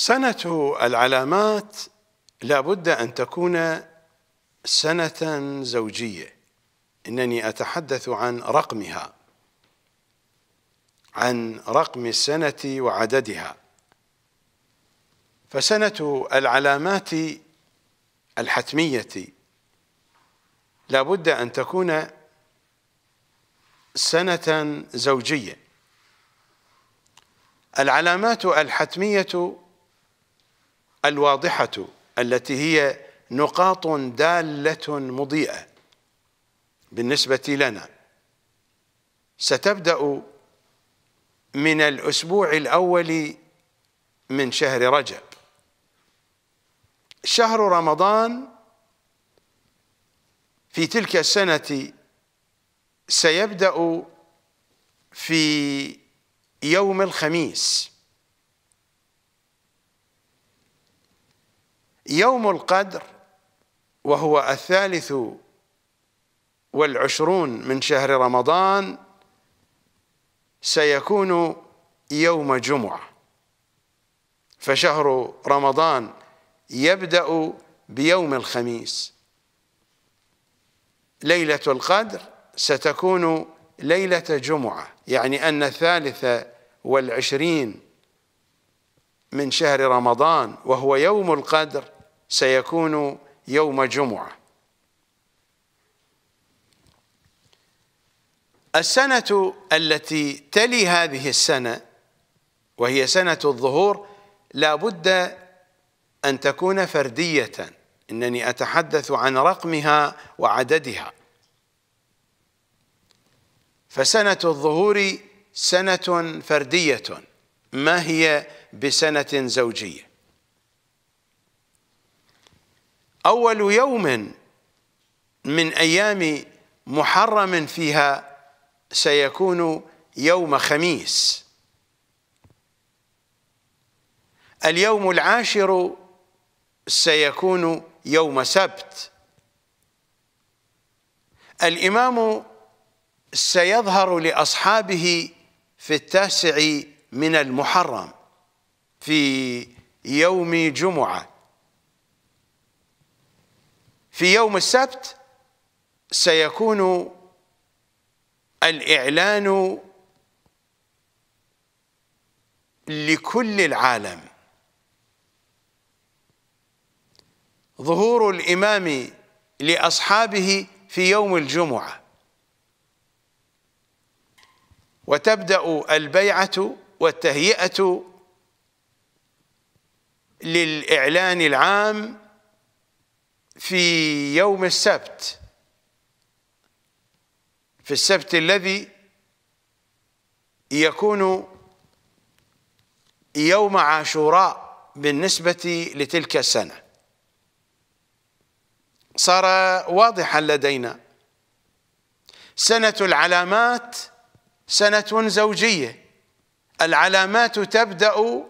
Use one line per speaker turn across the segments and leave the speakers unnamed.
سنة العلامات لابد أن تكون سنة زوجية إنني أتحدث عن رقمها عن رقم السنة وعددها فسنة العلامات الحتمية لابد أن تكون سنة زوجية العلامات الحتمية الواضحة التي هي نقاط دالة مضيئة بالنسبة لنا ستبدأ من الأسبوع الأول من شهر رجب شهر رمضان في تلك السنة سيبدأ في يوم الخميس يوم القدر وهو الثالث والعشرون من شهر رمضان سيكون يوم جمعة فشهر رمضان يبدأ بيوم الخميس ليلة القدر ستكون ليلة جمعة يعني أن الثالث والعشرين من شهر رمضان وهو يوم القدر سيكون يوم جمعة السنة التي تلي هذه السنة وهي سنة الظهور لا بد أن تكون فردية إنني أتحدث عن رقمها وعددها فسنة الظهور سنة فردية ما هي بسنة زوجية أول يوم من أيام محرم فيها سيكون يوم خميس اليوم العاشر سيكون يوم سبت الإمام سيظهر لأصحابه في التاسع من المحرم في يوم جمعه في يوم السبت سيكون الإعلان لكل العالم ظهور الإمام لأصحابه في يوم الجمعة وتبدأ البيعة والتهيئة للإعلان العام في يوم السبت في السبت الذي يكون يوم عاشوراء بالنسبة لتلك السنة صار واضحا لدينا سنة العلامات سنة زوجية العلامات تبدأ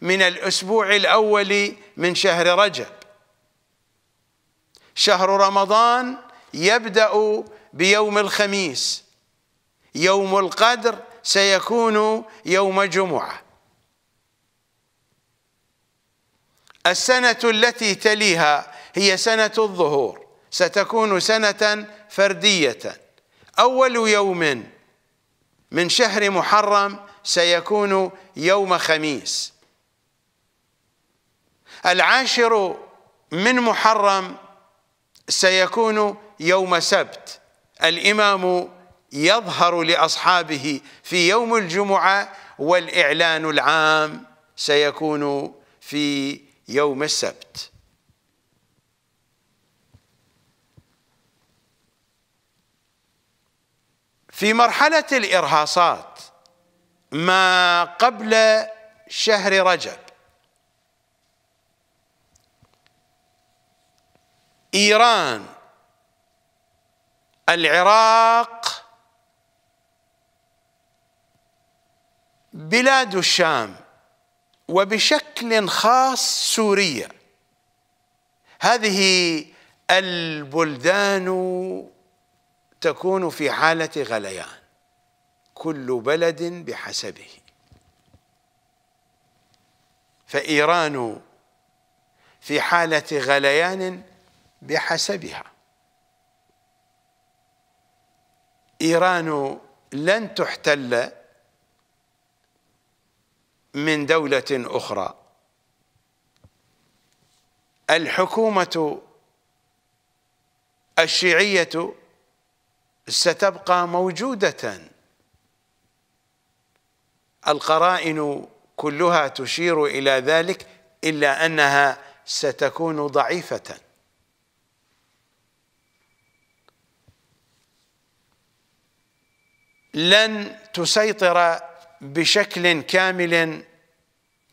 من الأسبوع الأول من شهر رجب شهر رمضان يبدأ بيوم الخميس يوم القدر سيكون يوم جمعة السنة التي تليها هي سنة الظهور ستكون سنة فردية أول يوم من شهر محرم سيكون يوم خميس العاشر من محرم سيكون يوم سبت الإمام يظهر لأصحابه في يوم الجمعة والإعلان العام سيكون في يوم السبت في مرحلة الإرهاصات ما قبل شهر رجب ايران العراق بلاد الشام وبشكل خاص سوريا هذه البلدان تكون في حاله غليان كل بلد بحسبه فايران في حاله غليان بحسبها ايران لن تحتل من دوله اخرى الحكومه الشيعيه ستبقى موجوده القرائن كلها تشير الى ذلك الا انها ستكون ضعيفه لن تسيطر بشكل كامل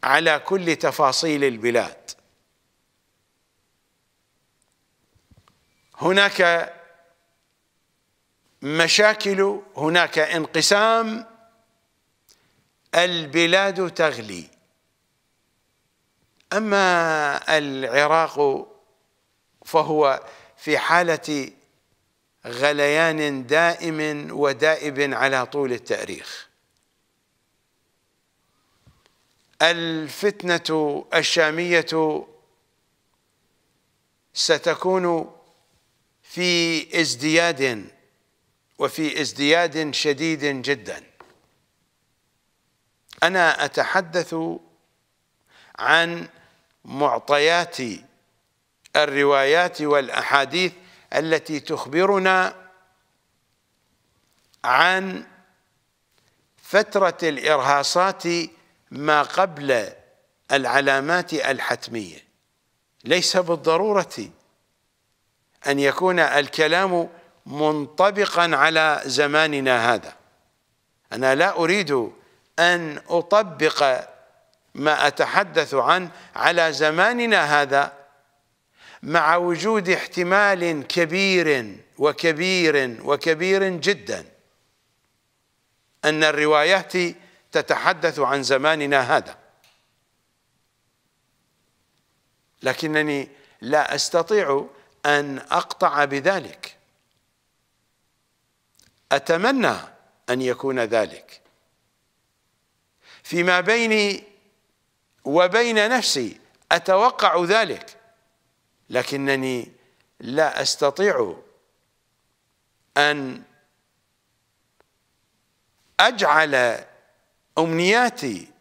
على كل تفاصيل البلاد هناك مشاكل هناك انقسام البلاد تغلي اما العراق فهو في حاله غليان دائم ودائب على طول التاريخ الفتنه الشاميه ستكون في ازدياد وفي ازدياد شديد جدا انا اتحدث عن معطيات الروايات والاحاديث التي تخبرنا عن فترة الإرهاصات ما قبل العلامات الحتمية ليس بالضرورة أن يكون الكلام منطبقا على زماننا هذا أنا لا أريد أن أطبق ما أتحدث عن على زماننا هذا مع وجود احتمال كبير وكبير وكبير جدا أن الروايات تتحدث عن زماننا هذا لكنني لا أستطيع أن أقطع بذلك أتمنى أن يكون ذلك فيما بيني وبين نفسي أتوقع ذلك لكنني لا أستطيع أن أجعل أمنياتي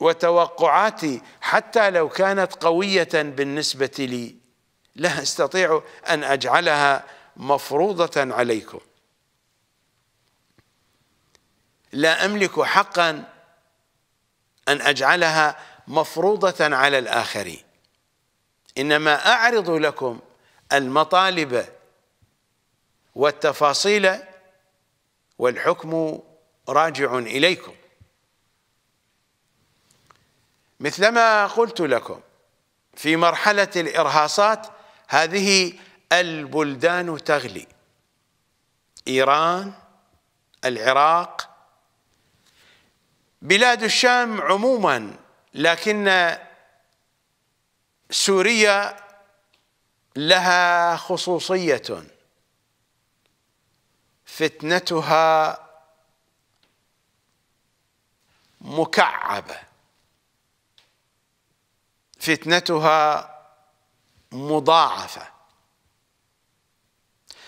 وتوقعاتي حتى لو كانت قوية بالنسبة لي لا أستطيع أن أجعلها مفروضة عليكم لا أملك حقا أن أجعلها مفروضة على الآخرين إنما أعرض لكم المطالب والتفاصيل والحكم راجع إليكم مثلما قلت لكم في مرحلة الإرهاصات هذه البلدان تغلي إيران العراق بلاد الشام عموما لكن سوريا لها خصوصية فتنتها مكعبة فتنتها مضاعفة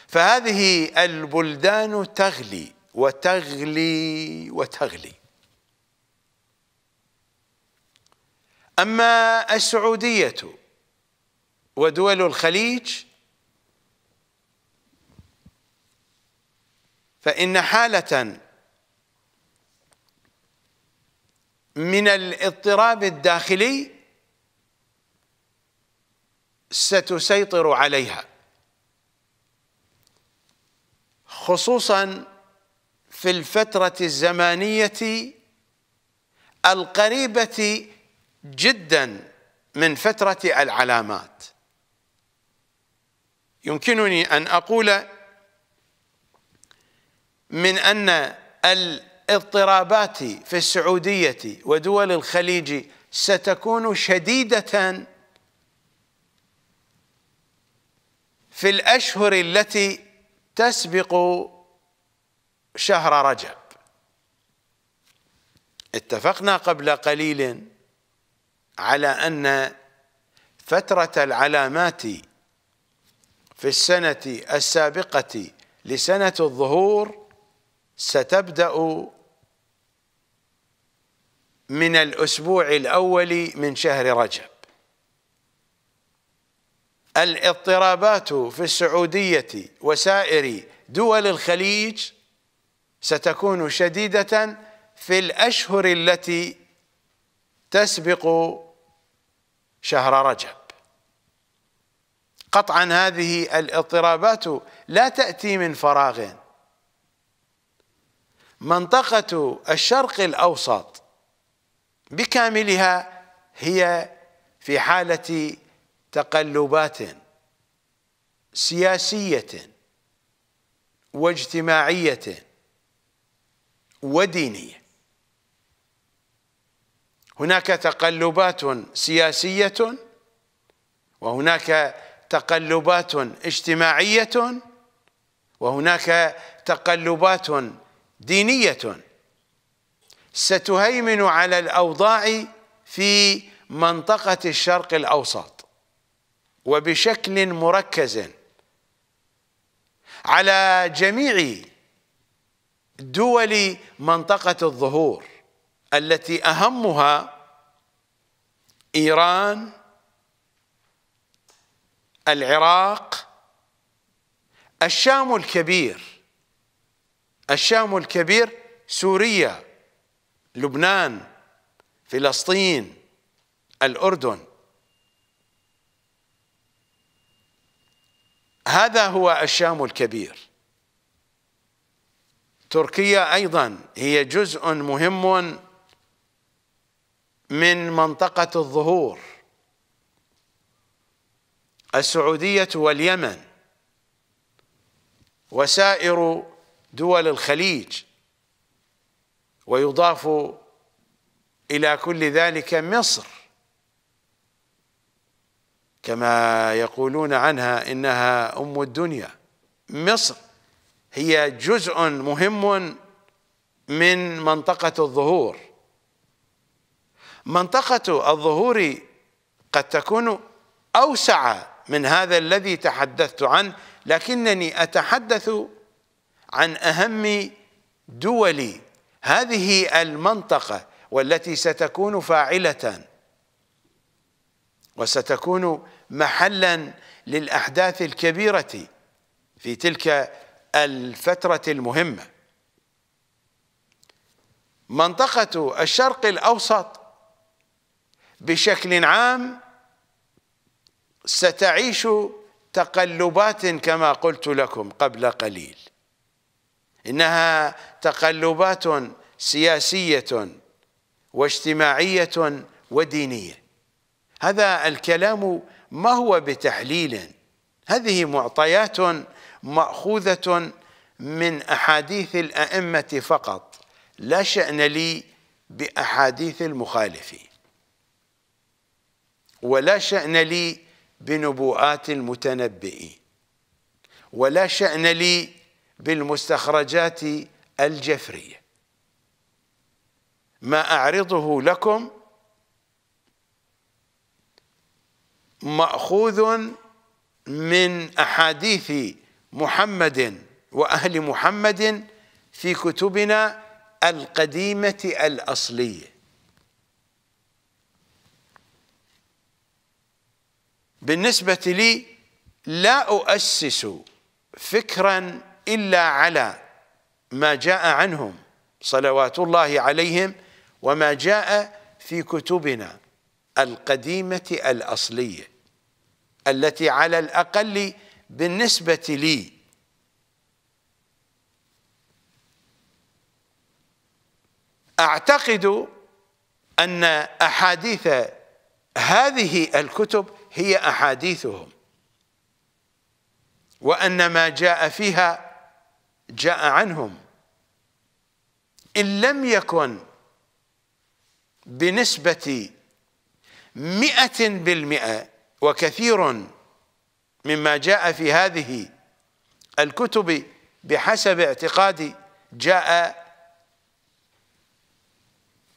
فهذه البلدان تغلي وتغلي وتغلي أما السعودية ودول الخليج فإن حالة من الاضطراب الداخلي ستسيطر عليها خصوصا في الفترة الزمانية القريبة جدا من فترة العلامات يمكنني أن أقول من أن الاضطرابات في السعودية ودول الخليج ستكون شديدة في الأشهر التي تسبق شهر رجب اتفقنا قبل قليل على أن فترة العلامات في السنة السابقة لسنة الظهور ستبدأ من الأسبوع الأول من شهر رجب الاضطرابات في السعودية وسائر دول الخليج ستكون شديدة في الأشهر التي تسبق شهر رجب قطعا هذه الاضطرابات لا تأتي من فراغ منطقة الشرق الأوسط بكاملها هي في حالة تقلبات سياسية واجتماعية ودينية هناك تقلبات سياسية وهناك تقلبات اجتماعية وهناك تقلبات دينية ستهيمن على الأوضاع في منطقة الشرق الأوسط وبشكل مركز على جميع دول منطقة الظهور التي اهمها ايران العراق الشام الكبير الشام الكبير سوريا لبنان فلسطين الاردن هذا هو الشام الكبير تركيا ايضا هي جزء مهم من منطقة الظهور السعودية واليمن وسائر دول الخليج ويضاف إلى كل ذلك مصر كما يقولون عنها إنها أم الدنيا مصر هي جزء مهم من منطقة الظهور منطقة الظهور قد تكون أوسع من هذا الذي تحدثت عنه لكنني أتحدث عن أهم دول هذه المنطقة والتي ستكون فاعلة وستكون محلا للأحداث الكبيرة في تلك الفترة المهمة منطقة الشرق الأوسط بشكل عام ستعيش تقلبات كما قلت لكم قبل قليل إنها تقلبات سياسية واجتماعية ودينية هذا الكلام ما هو بتحليل هذه معطيات مأخوذة من أحاديث الأئمة فقط لا شأن لي بأحاديث المخالفين ولا شأن لي بنبوءات المتنبئين ولا شأن لي بالمستخرجات الجفرية ما أعرضه لكم مأخوذ من أحاديث محمد وأهل محمد في كتبنا القديمة الأصلية بالنسبة لي لا أؤسس فكرا إلا على ما جاء عنهم صلوات الله عليهم وما جاء في كتبنا القديمة الأصلية التي على الأقل بالنسبة لي أعتقد أن أحاديث هذه الكتب هي أحاديثهم وأن ما جاء فيها جاء عنهم إن لم يكن بنسبة مئة بالمئة وكثير مما جاء في هذه الكتب بحسب اعتقادي جاء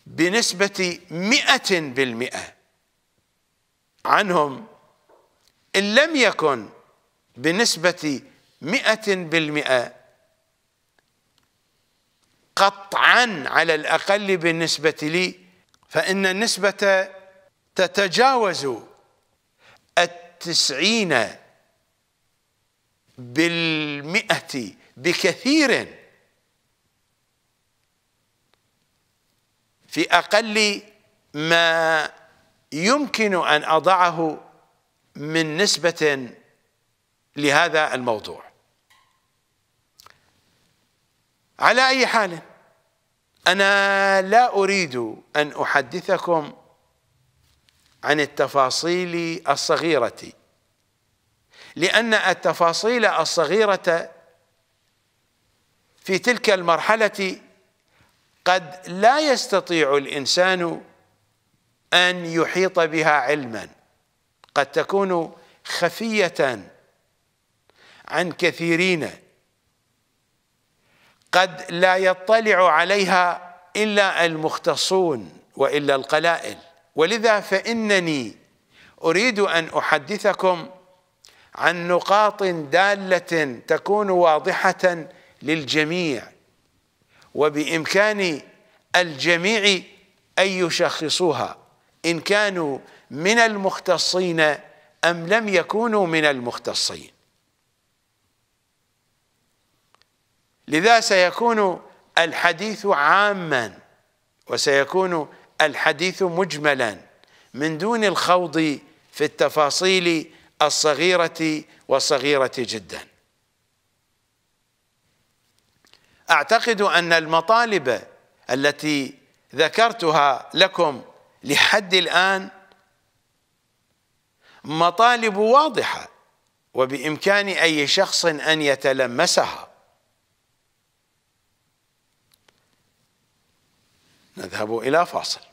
بنسبة مئة بالمئة عنهم إن لم يكن بنسبة مئة بالمئة قطعا على الأقل بالنسبة لي فإن النسبة تتجاوز التسعين بالمئة بكثير في أقل ما يمكن أن أضعه من نسبة لهذا الموضوع على أي حال أنا لا أريد أن أحدثكم عن التفاصيل الصغيرة لأن التفاصيل الصغيرة في تلك المرحلة قد لا يستطيع الإنسان أن يحيط بها علما قد تكون خفية عن كثيرين قد لا يطلع عليها إلا المختصون وإلا القلائل ولذا فإنني أريد أن أحدثكم عن نقاط دالة تكون واضحة للجميع وبإمكان الجميع أن يشخصوها إن كانوا من المختصين أم لم يكونوا من المختصين لذا سيكون الحديث عاما وسيكون الحديث مجملا من دون الخوض في التفاصيل الصغيرة وصغيرة جدا أعتقد أن المطالب التي ذكرتها لكم لحد الآن مطالب واضحة وبإمكان أي شخص أن يتلمسها نذهب إلى فاصل